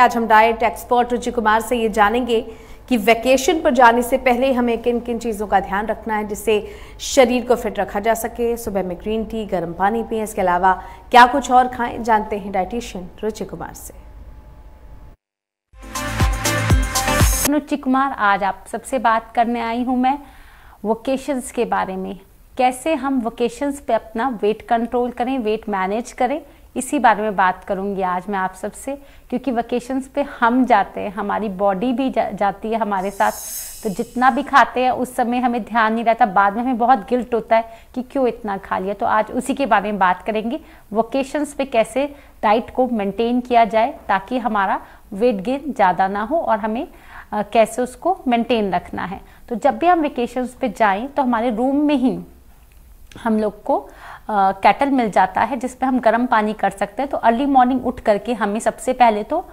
आज हम diet expert रुचि कुमार से ये जानेंगे कि वैकेशन पर जाने से पहले हमें किन किन चीज़ों का ध्यान रखना है जिससे शरीर को फिट रखा जा सके सुबह में ग्रीन टी गर्म पानी पिए इसके अलावा क्या कुछ और खाएं जानते हैं डाइटिशियन रुचि कुमार से रुचि कुमार आज आप सबसे बात करने आई हूं मैं वोकेशंस के बारे में कैसे हम वोकेशंस पे अपना वेट कंट्रोल करें वेट मैनेज करें इसी बारे में बात करूंगी आज मैं आप सबसे क्योंकि वकेशंस पे हम जाते हैं हमारी बॉडी भी जा, जाती है हमारे साथ तो जितना भी खाते हैं उस समय हमें ध्यान नहीं रहता बाद में हमें बहुत गिल्ट होता है कि क्यों इतना खा लिया तो आज उसी के बारे में बात करेंगे वोकेशंस पे कैसे डाइट को मेंटेन किया जाए ताकि हमारा वेट गेन ज़्यादा ना हो और हमें कैसे उसको मेंटेन रखना है तो जब भी हम वेकेशंस पे जाएं तो हमारे रूम में ही हम लोग को कैटल मिल जाता है जिसपे हम गर्म पानी कर सकते हैं तो अर्ली मॉर्निंग उठ करके हमें सबसे पहले तो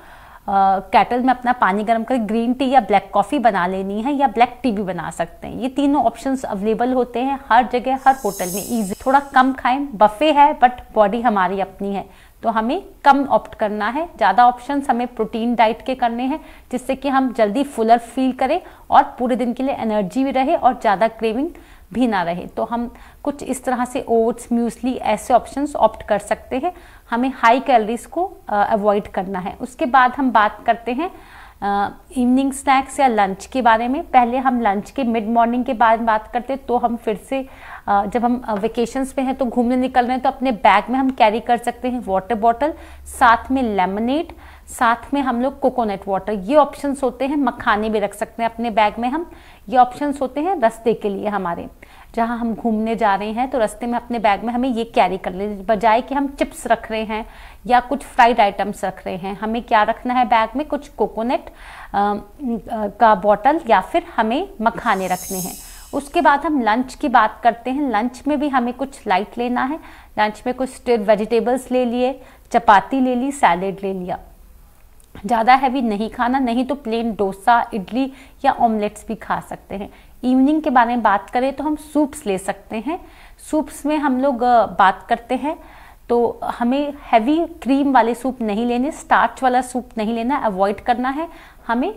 कैटल में अपना पानी गर्म कर ग्रीन टी या ब्लैक कॉफ़ी बना लेनी है या ब्लैक टी भी बना सकते हैं ये तीनों ऑप्शंस अवेलेबल होते हैं हर जगह हर होटल में ईजी थोड़ा कम खाएं बफे है बट बॉडी हमारी अपनी है तो हमें कम ऑप्ट करना है ज़्यादा ऑप्शंस हमें प्रोटीन डाइट के करने हैं जिससे कि हम जल्दी फुलर फील करें और पूरे दिन के लिए एनर्जी भी रहे और ज़्यादा क्रेविंग भी ना रहे तो हम कुछ इस तरह से ओट्स म्यूसली ऐसे ऑप्शंस ऑप्ट कर सकते हैं हमें हाई कैलोरीज को अवॉइड करना है उसके बाद हम बात करते हैं इवनिंग स्नैक्स या लंच के बारे में पहले हम लंच के मिड मॉर्निंग के बारे में बात करते हैं तो हम फिर से जब हम वेकेशंस पे हैं तो घूमने निकल रहे हैं तो अपने बैग में हम कैरी कर सकते हैं वाटर बॉटल साथ में लेमनेट साथ में हम लोग कोकोनट वाटर ये ऑप्शन होते हैं मखाने भी रख सकते हैं अपने बैग में हम ये ऑप्शन होते हैं रस्ते के लिए हमारे जहाँ हम घूमने जा रहे हैं तो रस्ते में अपने बैग में हमें ये कैरी कर ले बजाय कि हम चिप्स रख रहे हैं या कुछ फ्राइड आइटम्स रख रहे हैं हमें क्या रखना है बैग में कुछ कोकोनट का बॉटल या फिर हमें मखाने रखने हैं उसके बाद हम लंच की बात करते हैं लंच में भी हमें कुछ लाइट लेना है लंच में कुछ स्टेड वेजिटेबल्स ले लिए चपाती ले ली सैलेड ले लिया ज़्यादा हैवी नहीं खाना नहीं तो प्लेन डोसा इडली या ऑमलेट्स भी खा सकते हैं इवनिंग के बारे में बात करें तो हम सूप्स ले सकते हैं सूप्स में हम लोग बात करते हैं तो हमें हैवी क्रीम वाले सूप नहीं लेने स्टार्च वाला सूप नहीं लेना अवॉइड करना है हमें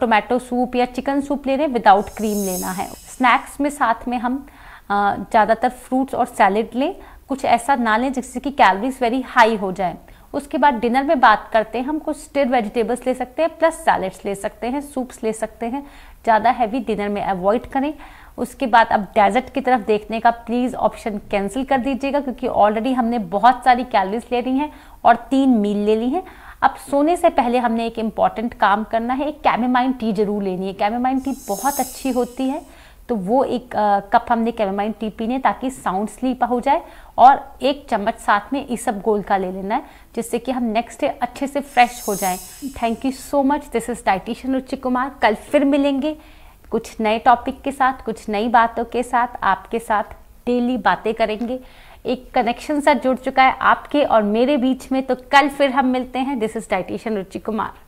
टोमेटो सूप या चिकन सूप लेने विदाउट क्रीम लेना है स्नैक्स में साथ में हम ज़्यादातर फ्रूट्स और सैलेड लें कुछ ऐसा ना लें जिससे कि कैलोरीज वेरी हाई हो जाए उसके बाद डिनर में बात करते हैं हम कुछ स्टेड वेजिटेबल्स ले सकते हैं प्लस सैलड्स ले सकते हैं सूप्स ले सकते हैं ज़्यादा हैवी डिनर में अवॉइड करें उसके बाद अब डेजर्ट की तरफ देखने का प्लीज़ ऑप्शन कैंसिल कर दीजिएगा क्योंकि ऑलरेडी हमने बहुत सारी कैलरीज ले ली हैं और तीन मील ले ली हैं अब सोने से पहले हमने एक इम्पॉर्टेंट काम करना है एक कैमेमाइन टी जरूर लेनी है कैमेमाइन टी बहुत अच्छी होती है तो वो एक आ, कप हमने कैमेमाइन टी पी ने ताकि साउंड स्लीप हो जाए और एक चम्मच साथ में सब गोल का ले लेना है जिससे कि हम नेक्स्ट डे अच्छे से फ्रेश हो जाएं thank you so much this is dietitian Ruchi Kumar कल फिर मिलेंगे कुछ नए टॉपिक के साथ कुछ नई बातों के साथ आपके साथ डेली बातें करेंगे एक कनेक्शन सा जुड़ चुका है आपके और मेरे बीच में तो कल फिर हम मिलते हैं this is dietitian Ruchi Kumar